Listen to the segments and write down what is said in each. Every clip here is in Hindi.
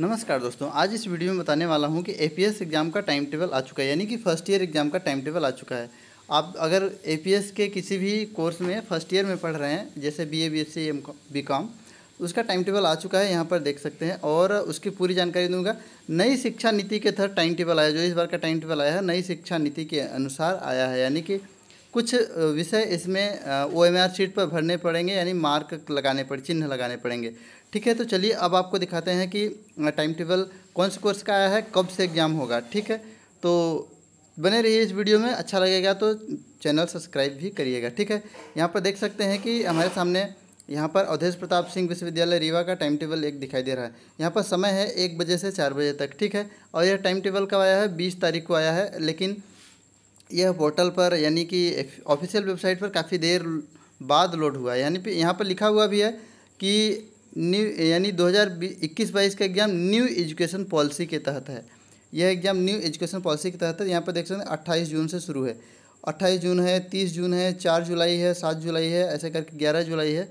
नमस्कार दोस्तों आज इस वीडियो में बताने वाला हूँ कि ए एग्ज़ाम का टाइम टेबल आ चुका है यानी कि फ़र्स्ट ईयर एग्ज़ाम का टाइम टेबल आ चुका है आप अगर ए के किसी भी कोर्स में फ़र्स्ट ईयर में पढ़ रहे हैं जैसे B A B S C B com उसका टाइम टेबल आ चुका है यहाँ पर देख सकते हैं और उसकी पूरी जानकारी दूँगा नई शिक्षा नीति के तहत टाइम टेबल आया जो इस बार का टाइम टेबल आया है नई शिक्षा नीति के अनुसार आया है यानी कि कुछ विषय इसमें ओ एम आर शीट पर भरने पड़ेंगे यानी मार्क लगाने पड़े चिन्ह लगाने पड़ेंगे ठीक है तो चलिए अब आपको दिखाते हैं कि टाइम टेबल कौन से कोर्स का आया है कब से एग्ज़ाम होगा ठीक है तो बने रहिए इस वीडियो में अच्छा लगेगा तो चैनल सब्सक्राइब भी करिएगा ठीक है यहाँ पर देख सकते हैं कि हमारे सामने यहाँ पर अवधेश प्रताप सिंह विश्वविद्यालय रीवा का टाइम टेबल एक दिखाई दे रहा है यहाँ पर समय है एक बजे से चार बजे तक ठीक है और यह टाइम टेबल कब आया है बीस तारीख को आया है लेकिन यह पोर्टल पर यानी कि ऑफिशियल वेबसाइट पर काफ़ी देर बाद लोड हुआ है यानी यहाँ पर लिखा हुआ भी है कि न्यू यानी 2021 बाईस का एग्ज़ाम न्यू एजुकेशन पॉलिसी के तहत है यह एग्ज़ाम न्यू एजुकेशन पॉलिसी के तहत है यहाँ पर देख सकते हैं अट्ठाईस जून से शुरू है अट्ठाईस जून है तीस जून है चार जुलाई है सात जुलाई है ऐसे करके ग्यारह जुलाई है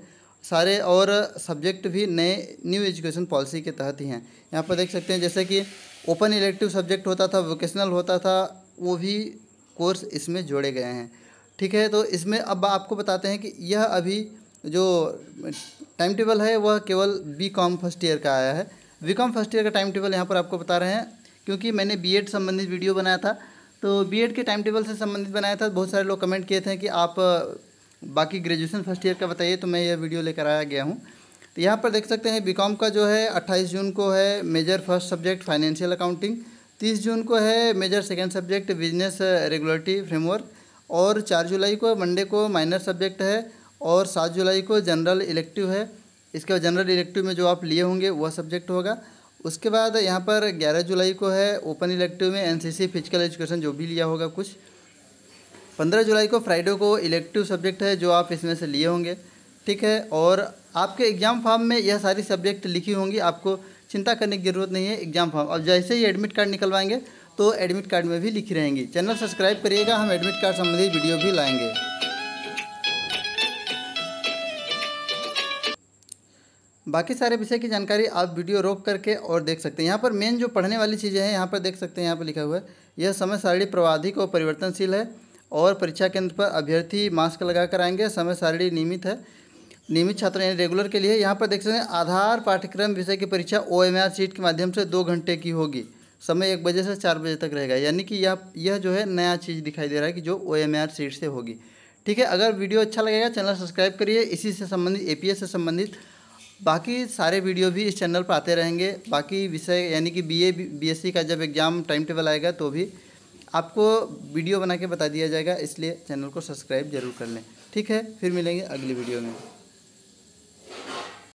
सारे और सब्जेक्ट भी नए न्यू एजुकेशन पॉलिसी के तहत ही हैं यहाँ पर देख सकते हैं जैसे कि ओपन इलेक्टिव सब्जेक्ट होता था वोकेशनल होता था वो भी कोर्स इसमें जोड़े गए हैं ठीक है तो इसमें अब आपको बताते हैं कि यह अभी जो टाइम टेबल है वह केवल बी कॉम फर्स्ट ईयर का आया है बी कॉम फर्स्ट ईयर का टाइम टेबल यहाँ पर आपको बता रहे हैं क्योंकि मैंने बी एड संबंधित वीडियो बनाया था तो बी एड के टाइम टेबल से संबंधित बनाया था बहुत सारे लोग कमेंट किए थे कि आप बाकी ग्रेजुएशन फर्स्ट ईयर का बताइए तो मैं यह वीडियो लेकर आया गया हूँ तो यहाँ पर देख सकते हैं बी कॉम का जो है अट्ठाईस जून को है major first subject financial accounting तीस जून को है major second subject business regulatory framework और चार जुलाई को मंडे को माइनर सब्जेक्ट है और सात जुलाई को जनरल इलेक्टिव है इसके बाद जनरल इलेक्टिव में जो आप लिए होंगे वह सब्जेक्ट होगा उसके बाद यहाँ पर ग्यारह जुलाई को है ओपन इलेक्टिव में एन फिजिकल एजुकेशन जो भी लिया होगा कुछ पंद्रह जुलाई को फ्राइडे को इलेक्टिव सब्जेक्ट है जो आप इसमें से लिए होंगे ठीक है और आपके एग्ज़ाम फॉर्म में यह सारी सब्जेक्ट लिखी होंगी आपको चिंता करने की ज़रूरत नहीं है एग्ज़ाम फॉर्म अब जैसे ही एडमिट कार्ड निकलवाएंगे तो एडमिट कार्ड में भी लिखी रहेंगी चैनल सब्सक्राइब करिएगा हम एडमिट कार्ड संबंधी वीडियो भी लाएंगे बाकी सारे विषय की जानकारी आप वीडियो रोक करके और देख सकते हैं यहाँ पर मेन जो पढ़ने वाली चीज़ें हैं यहाँ पर देख सकते हैं यहाँ पर लिखा हुआ है यह समय सारणी प्रवाधिक और परिवर्तनशील है और परीक्षा केंद्र पर अभ्यर्थी मास्क लगा कर आएंगे समय सारणी नियमित है नियमित छात्र यानी रेगुलर के लिए यहाँ पर देख सकते हैं आधार पाठ्यक्रम विषय की परीक्षा ओ एम आर सीट के माध्यम से दो घंटे की होगी समय एक बजे से चार बजे तक रहेगा यानी कि यह यह जो है नया चीज़ दिखाई दे रहा है कि जो ओ एम आर सीट से होगी ठीक है अगर वीडियो अच्छा लगेगा चैनल सब्सक्राइब करिए इसी से संबंधित ए पी एस से संबंधित बाकी सारे वीडियो भी इस चैनल पर आते रहेंगे बाकी विषय यानी कि बीए बीएससी का जब एग्ज़ाम टाइम टेबल आएगा तो भी आपको वीडियो बना के बता दिया जाएगा इसलिए चैनल को सब्सक्राइब जरूर कर लें ठीक है फिर मिलेंगे अगली वीडियो में